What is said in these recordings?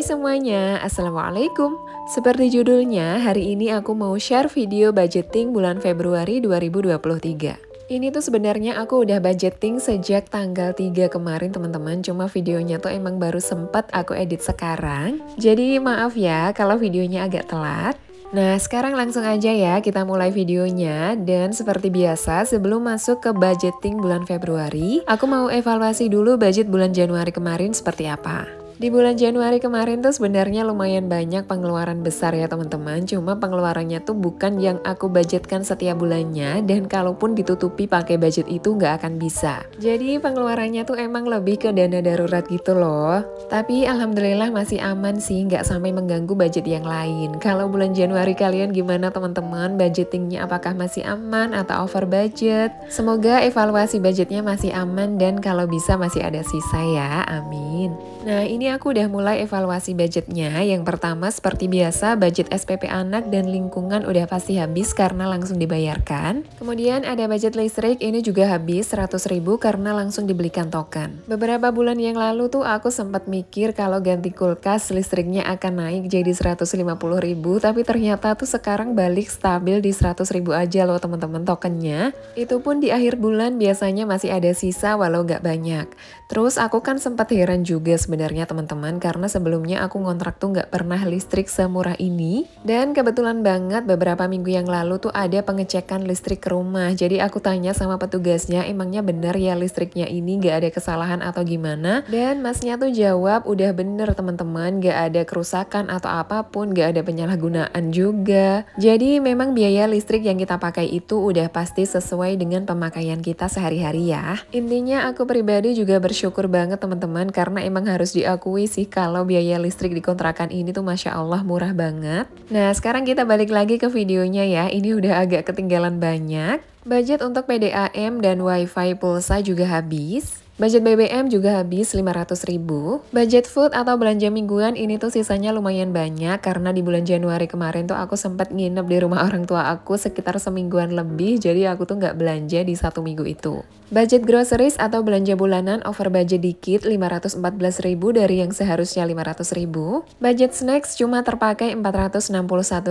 Hai semuanya, Assalamualaikum Seperti judulnya, hari ini aku mau share video budgeting bulan Februari 2023 ini tuh sebenarnya aku udah budgeting sejak tanggal 3 kemarin teman-teman Cuma videonya tuh emang baru sempat aku edit sekarang Jadi maaf ya kalau videonya agak telat Nah, sekarang langsung aja ya kita mulai videonya dan seperti biasa sebelum masuk ke budgeting bulan Februari, aku mau evaluasi dulu budget bulan Januari kemarin seperti apa. Di bulan Januari kemarin tuh sebenarnya lumayan banyak pengeluaran besar ya teman-teman. Cuma pengeluarannya tuh bukan yang aku budgetkan setiap bulannya dan kalaupun ditutupi pakai budget itu nggak akan bisa. Jadi pengeluarannya tuh emang lebih ke dana darurat gitu loh. Tapi alhamdulillah masih aman sih nggak sampai mengganggu budget yang lain. Kalau bulan Januari kalian gimana teman-teman? Budgetingnya apakah masih aman atau over budget? Semoga evaluasi budgetnya masih aman dan kalau bisa masih ada sisa ya. Amin. Nah ini aku udah mulai evaluasi budgetnya. Yang pertama seperti biasa budget SPP anak dan lingkungan udah pasti habis karena langsung dibayarkan. Kemudian ada budget listrik ini juga habis 100 ribu karena langsung dibelikan token. Beberapa bulan yang lalu tuh aku sempat mikir kalau ganti kulkas listriknya akan naik jadi 150 ribu tapi ternyata tuh sekarang balik stabil di 100 ribu aja loh teman-teman tokennya. Itu pun di akhir bulan biasanya masih ada sisa walau gak banyak. Terus aku kan sempat heran juga sebenarnya teman teman-teman karena sebelumnya aku ngontrak tuh nggak pernah listrik semurah ini dan kebetulan banget beberapa minggu yang lalu tuh ada pengecekan listrik ke rumah jadi aku tanya sama petugasnya emangnya bener ya listriknya ini nggak ada kesalahan atau gimana dan masnya tuh jawab udah bener teman-teman nggak ada kerusakan atau apapun nggak ada penyalahgunaan juga jadi memang biaya listrik yang kita pakai itu udah pasti sesuai dengan pemakaian kita sehari-hari ya intinya aku pribadi juga bersyukur banget teman-teman karena emang harus diakui mengakui sih kalau biaya listrik di kontrakan ini tuh Masya Allah murah banget. Nah sekarang kita balik lagi ke videonya ya, ini udah agak ketinggalan banyak. Budget untuk PDAM dan wifi pulsa juga habis. Budget BBM juga habis 500 ribu. Budget food atau belanja mingguan ini tuh sisanya lumayan banyak karena di bulan Januari kemarin tuh aku sempat nginep di rumah orang tua aku sekitar semingguan lebih jadi aku tuh nggak belanja di satu minggu itu. Budget groceries atau belanja bulanan over budget dikit 514 ribu dari yang seharusnya 500 ribu. Budget snacks cuma terpakai 461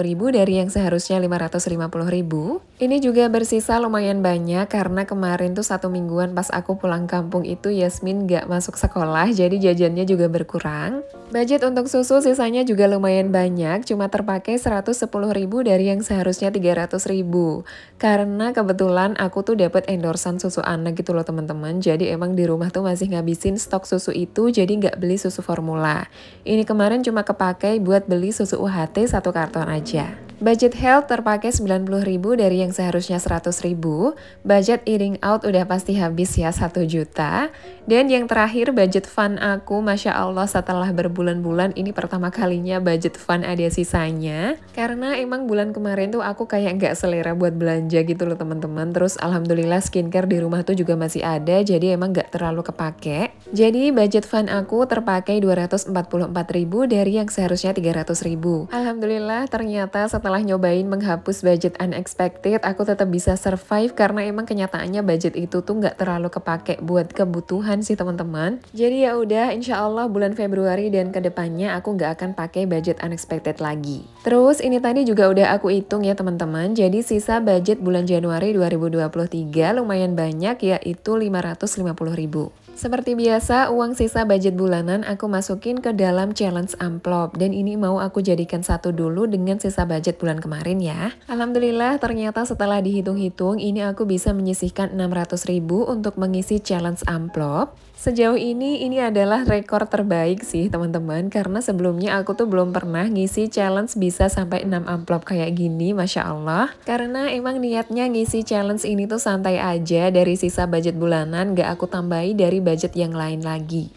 ribu dari yang seharusnya 550 ribu. Ini juga bersisa lumayan banyak karena kemarin tuh satu mingguan pas aku pulang kampung itu itu Yasmin gak masuk sekolah jadi jajannya juga berkurang. Budget untuk susu sisanya juga lumayan banyak, cuma terpakai 110 ribu dari yang seharusnya 300 ribu. Karena kebetulan aku tuh dapat endorsan susu anak gitu loh teman-teman, jadi emang di rumah tuh masih ngabisin stok susu itu jadi nggak beli susu formula. Ini kemarin cuma kepakai buat beli susu UHT satu karton aja. Budget health terpakai 90 dari yang seharusnya 100 ribu. Budget eating out udah pasti habis ya 1 juta. Dan yang terakhir budget fun aku, Masya Allah setelah berbulan-bulan ini pertama kalinya budget fun ada sisanya. Karena emang bulan kemarin tuh aku kayak nggak selera buat belanja gitu loh teman-teman. Terus alhamdulillah skincare di rumah tuh juga masih ada, jadi emang nggak terlalu kepake. Jadi budget fun aku terpakai 244 dari yang seharusnya 300 ribu. Alhamdulillah ternyata setelah setelah nyobain menghapus budget unexpected, aku tetap bisa survive karena emang kenyataannya budget itu tuh nggak terlalu kepake buat kebutuhan sih teman-teman. Jadi ya udah, insya Allah bulan Februari dan kedepannya aku nggak akan pakai budget unexpected lagi. Terus ini tadi juga udah aku hitung ya teman-teman, jadi sisa budget bulan Januari 2023 lumayan banyak yaitu 550 ribu. Seperti biasa, uang sisa budget bulanan aku masukin ke dalam challenge amplop. Dan ini mau aku jadikan satu dulu dengan sisa budget bulan kemarin ya. Alhamdulillah, ternyata setelah dihitung-hitung, ini aku bisa menyisihkan 600 ribu untuk mengisi challenge amplop. Sejauh ini ini adalah rekor terbaik sih teman-teman karena sebelumnya aku tuh belum pernah ngisi challenge bisa sampai 6 amplop kayak gini Masya Allah karena emang niatnya ngisi challenge ini tuh santai aja dari sisa budget bulanan gak aku tambahi dari budget yang lain lagi.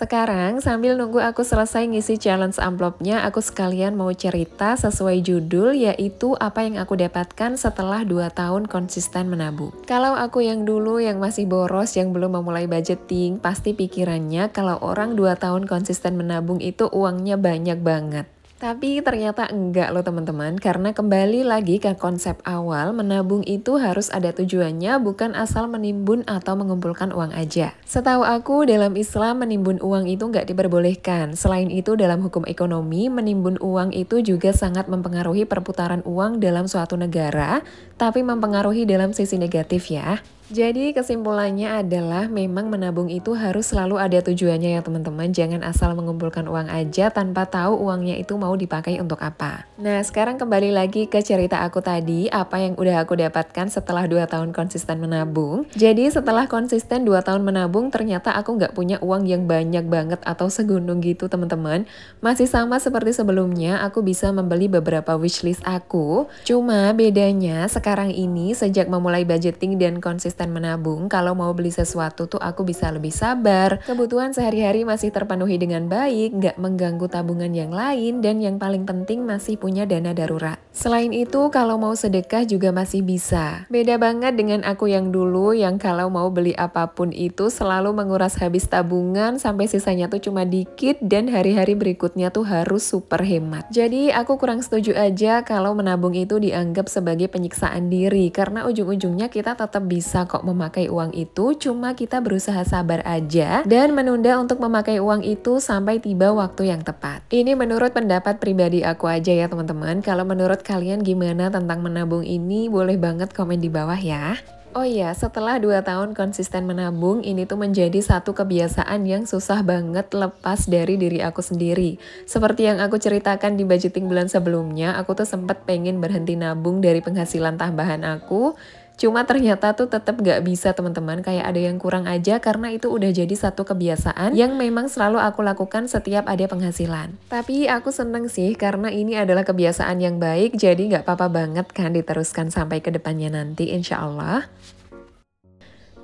Sekarang sambil nunggu aku selesai ngisi challenge amplopnya, aku sekalian mau cerita sesuai judul yaitu apa yang aku dapatkan setelah 2 tahun konsisten menabung. Kalau aku yang dulu yang masih boros yang belum memulai budgeting, pasti pikirannya kalau orang 2 tahun konsisten menabung itu uangnya banyak banget. Tapi ternyata enggak loh teman-teman, karena kembali lagi ke konsep awal, menabung itu harus ada tujuannya, bukan asal menimbun atau mengumpulkan uang aja. Setahu aku, dalam Islam menimbun uang itu enggak diperbolehkan. Selain itu, dalam hukum ekonomi, menimbun uang itu juga sangat mempengaruhi perputaran uang dalam suatu negara, tapi mempengaruhi dalam sisi negatif ya. Jadi kesimpulannya adalah memang menabung itu harus selalu ada tujuannya ya teman-teman. Jangan asal mengumpulkan uang aja tanpa tahu uangnya itu mau dipakai untuk apa. Nah sekarang kembali lagi ke cerita aku tadi, apa yang udah aku dapatkan setelah 2 tahun konsisten menabung. Jadi setelah konsisten 2 tahun menabung ternyata aku nggak punya uang yang banyak banget atau segunung gitu teman-teman. Masih sama seperti sebelumnya, aku bisa membeli beberapa wishlist aku. Cuma bedanya sekarang ini sejak memulai budgeting dan konsisten konsisten menabung, kalau mau beli sesuatu tuh aku bisa lebih sabar. Kebutuhan sehari-hari masih terpenuhi dengan baik, nggak mengganggu tabungan yang lain, dan yang paling penting masih punya dana darurat. Selain itu, kalau mau sedekah juga masih bisa. Beda banget dengan aku yang dulu, yang kalau mau beli apapun itu selalu menguras habis tabungan sampai sisanya tuh cuma dikit dan hari-hari berikutnya tuh harus super hemat. Jadi aku kurang setuju aja kalau menabung itu dianggap sebagai penyiksaan diri karena ujung-ujungnya kita tetap bisa kok memakai uang itu, cuma kita berusaha sabar aja dan menunda untuk memakai uang itu sampai tiba waktu yang tepat. Ini menurut pendapat pribadi aku aja ya teman-teman. Kalau menurut kalian gimana tentang menabung ini, boleh banget komen di bawah ya. Oh iya, setelah 2 tahun konsisten menabung, ini tuh menjadi satu kebiasaan yang susah banget lepas dari diri aku sendiri. Seperti yang aku ceritakan di budgeting bulan sebelumnya, aku tuh sempat pengen berhenti nabung dari penghasilan tambahan aku, Cuma ternyata tuh tetap gak bisa teman-teman, kayak ada yang kurang aja karena itu udah jadi satu kebiasaan yang memang selalu aku lakukan setiap ada penghasilan. Tapi aku seneng sih karena ini adalah kebiasaan yang baik, jadi gak apa-apa banget kan diteruskan sampai ke depannya nanti insya Allah.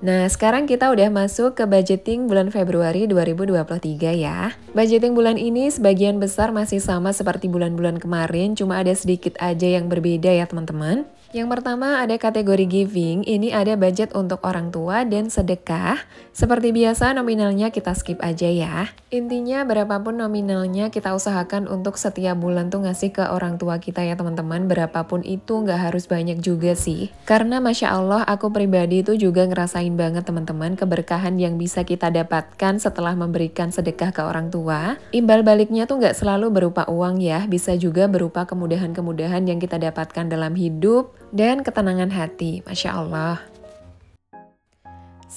Nah, sekarang kita udah masuk ke budgeting bulan Februari 2023 ya. Budgeting bulan ini sebagian besar masih sama seperti bulan-bulan kemarin, cuma ada sedikit aja yang berbeda ya teman-teman. Yang pertama ada kategori giving, ini ada budget untuk orang tua dan sedekah. Seperti biasa nominalnya kita skip aja ya. Intinya berapapun nominalnya kita usahakan untuk setiap bulan tuh ngasih ke orang tua kita ya teman-teman. Berapapun itu nggak harus banyak juga sih. Karena Masya Allah aku pribadi itu juga ngerasain banget teman-teman keberkahan yang bisa kita dapatkan setelah memberikan sedekah ke orang tua. Imbal baliknya tuh nggak selalu berupa uang ya, bisa juga berupa kemudahan-kemudahan yang kita dapatkan dalam hidup, dan ketenangan hati. Masya Allah.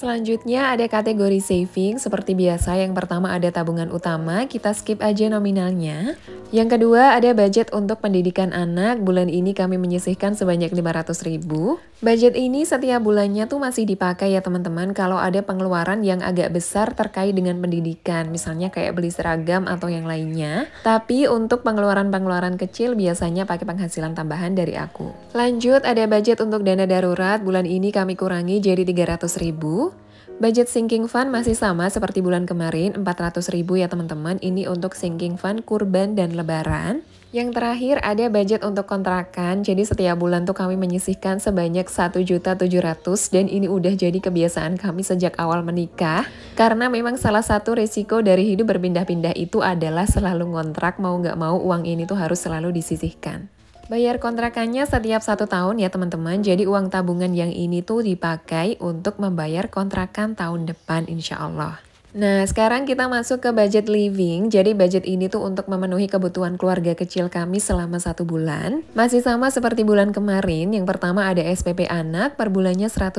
Selanjutnya ada kategori saving, seperti biasa yang pertama ada tabungan utama, kita skip aja nominalnya. Yang kedua ada budget untuk pendidikan anak, bulan ini kami menyisihkan sebanyak 500 ribu. Budget ini setiap bulannya tuh masih dipakai ya teman-teman kalau ada pengeluaran yang agak besar terkait dengan pendidikan, misalnya kayak beli seragam atau yang lainnya. Tapi untuk pengeluaran-pengeluaran kecil biasanya pakai penghasilan tambahan dari aku. Lanjut ada budget untuk dana darurat, bulan ini kami kurangi jadi 300 ribu. Budget sinking fund masih sama seperti bulan kemarin, 400 ribu ya teman-teman. Ini untuk sinking fund kurban dan lebaran. Yang terakhir ada budget untuk kontrakan. Jadi setiap bulan tuh kami menyisihkan sebanyak 1.700 dan ini udah jadi kebiasaan kami sejak awal menikah. Karena memang salah satu risiko dari hidup berpindah-pindah itu adalah selalu ngontrak mau nggak mau uang ini tuh harus selalu disisihkan. Bayar kontrakannya setiap satu tahun ya teman-teman. Jadi uang tabungan yang ini tuh dipakai untuk membayar kontrakan tahun depan insya Allah. Nah, sekarang kita masuk ke budget living. Jadi budget ini tuh untuk memenuhi kebutuhan keluarga kecil kami selama satu bulan. Masih sama seperti bulan kemarin, yang pertama ada SPP anak per bulannya 150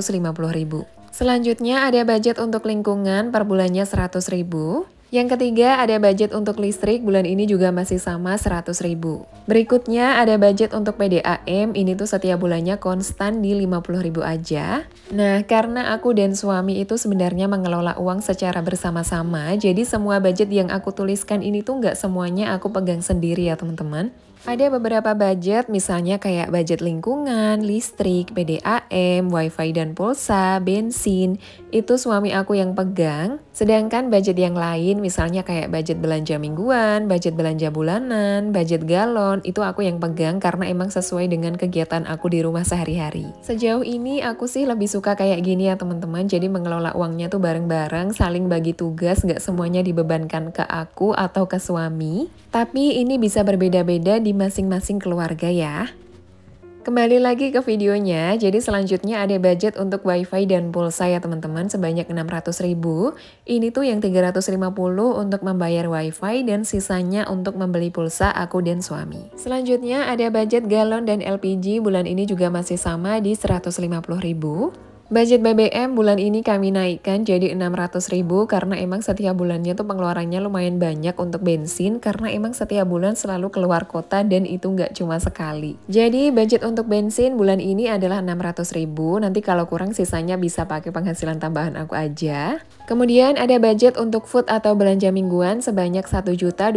ribu. Selanjutnya ada budget untuk lingkungan per bulannya 100 ribu. Yang ketiga, ada budget untuk listrik bulan ini juga masih sama 100 ribu. Berikutnya ada budget untuk PDAM, ini tuh setiap bulannya konstan di 50 ribu aja. Nah, karena aku dan suami itu sebenarnya mengelola uang secara bersama-sama, jadi semua budget yang aku tuliskan ini tuh nggak semuanya aku pegang sendiri ya teman-teman. Ada beberapa budget, misalnya kayak budget lingkungan, listrik, PDAM, wifi dan pulsa, bensin, itu suami aku yang pegang. Sedangkan budget yang lain, misalnya kayak budget belanja mingguan, budget belanja bulanan, budget galon, itu aku yang pegang karena emang sesuai dengan kegiatan aku di rumah sehari-hari. Sejauh ini aku sih lebih suka kayak gini ya teman-teman, jadi mengelola uangnya tuh bareng-bareng, saling bagi tugas, gak semuanya dibebankan ke aku atau ke suami. Tapi ini bisa berbeda-beda di di masing-masing keluarga ya. Kembali lagi ke videonya, jadi selanjutnya ada budget untuk wifi dan pulsa ya teman-teman sebanyak 600 ribu. Ini tuh yang 350 untuk membayar wifi dan sisanya untuk membeli pulsa aku dan suami. Selanjutnya ada budget galon dan LPG, bulan ini juga masih sama di 150 ribu. Budget BBM bulan ini kami naikkan jadi 600 ribu karena emang setiap bulannya tuh pengeluarannya lumayan banyak untuk bensin karena emang setiap bulan selalu keluar kota dan itu nggak cuma sekali. Jadi budget untuk bensin bulan ini adalah 600 ribu nanti kalau kurang sisanya bisa pakai penghasilan tambahan aku aja. Kemudian ada budget untuk food atau belanja mingguan sebanyak 1.250.000.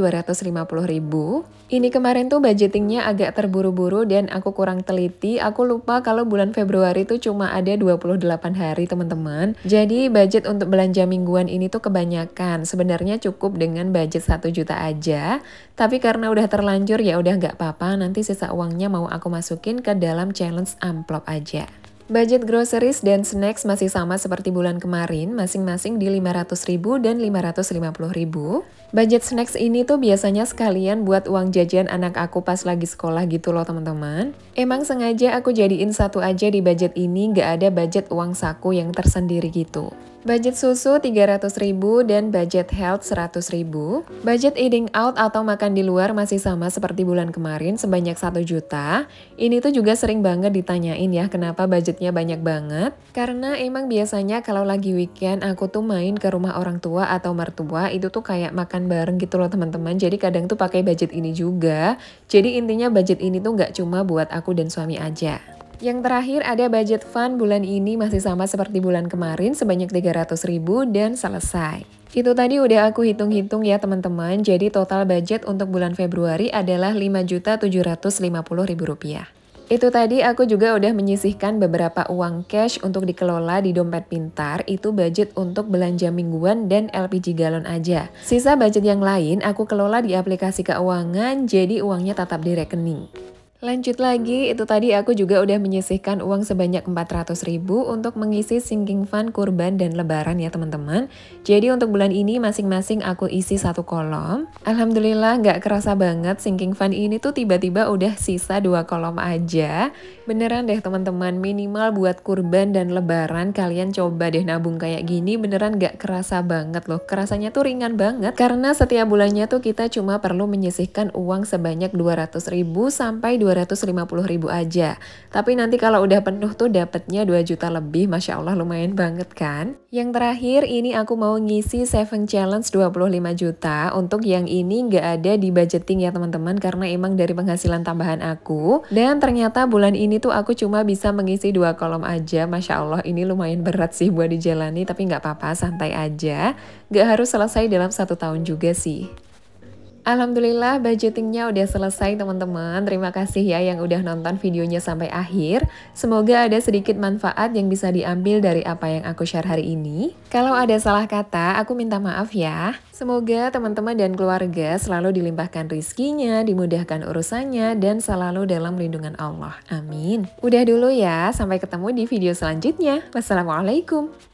Ini kemarin tuh budgetingnya agak terburu-buru dan aku kurang teliti. Aku lupa kalau bulan Februari tuh cuma ada 28 hari teman-teman. Jadi budget untuk belanja mingguan ini tuh kebanyakan. Sebenarnya cukup dengan budget 1 juta aja. Tapi karena udah terlanjur ya udah nggak apa-apa. Nanti sisa uangnya mau aku masukin ke dalam challenge amplop aja. Budget groceries dan snacks masih sama seperti bulan kemarin, masing-masing di 500.000 dan 550.000. Budget snacks ini tuh biasanya sekalian buat uang jajan anak aku pas lagi sekolah gitu loh teman-teman. Emang sengaja aku jadiin satu aja di budget ini, gak ada budget uang saku yang tersendiri gitu budget susu 300 ribu dan budget health 100 ribu. Budget eating out atau makan di luar masih sama seperti bulan kemarin sebanyak 1 juta. Ini tuh juga sering banget ditanyain ya kenapa budgetnya banyak banget. Karena emang biasanya kalau lagi weekend aku tuh main ke rumah orang tua atau mertua itu tuh kayak makan bareng gitu loh teman-teman. Jadi kadang tuh pakai budget ini juga. Jadi intinya budget ini tuh nggak cuma buat aku dan suami aja. Yang terakhir ada budget fund bulan ini masih sama seperti bulan kemarin sebanyak 300 ribu dan selesai. Itu tadi udah aku hitung-hitung ya teman-teman, jadi total budget untuk bulan Februari adalah 5.750.000 rupiah. Itu tadi aku juga udah menyisihkan beberapa uang cash untuk dikelola di dompet pintar, itu budget untuk belanja mingguan dan LPG galon aja. Sisa budget yang lain aku kelola di aplikasi keuangan, jadi uangnya tetap di rekening. Lanjut lagi, itu tadi aku juga udah menyisihkan uang sebanyak 400 ribu untuk mengisi sinking fund kurban dan lebaran ya teman-teman. Jadi untuk bulan ini masing-masing aku isi satu kolom. Alhamdulillah nggak kerasa banget sinking fund ini tuh tiba-tiba udah sisa dua kolom aja. Beneran deh teman-teman, minimal buat kurban dan lebaran kalian coba deh nabung kayak gini beneran nggak kerasa banget loh. Kerasanya tuh ringan banget karena setiap bulannya tuh kita cuma perlu menyisihkan uang sebanyak 200 ribu sampai 200 250 ribu aja. Tapi nanti kalau udah penuh tuh dapatnya 2 juta lebih, Masya Allah lumayan banget kan? Yang terakhir ini aku mau ngisi 7 challenge 25 juta. Untuk yang ini nggak ada di budgeting ya teman-teman karena emang dari penghasilan tambahan aku. Dan ternyata bulan ini tuh aku cuma bisa mengisi dua kolom aja. Masya Allah ini lumayan berat sih buat dijalani tapi nggak apa-apa santai aja. Nggak harus selesai dalam satu tahun juga sih. Alhamdulillah budgetingnya udah selesai teman-teman. Terima kasih ya yang udah nonton videonya sampai akhir. Semoga ada sedikit manfaat yang bisa diambil dari apa yang aku share hari ini. Kalau ada salah kata, aku minta maaf ya. Semoga teman-teman dan keluarga selalu dilimpahkan rizkinya, dimudahkan urusannya, dan selalu dalam lindungan Allah. Amin. Udah dulu ya, sampai ketemu di video selanjutnya. Wassalamualaikum.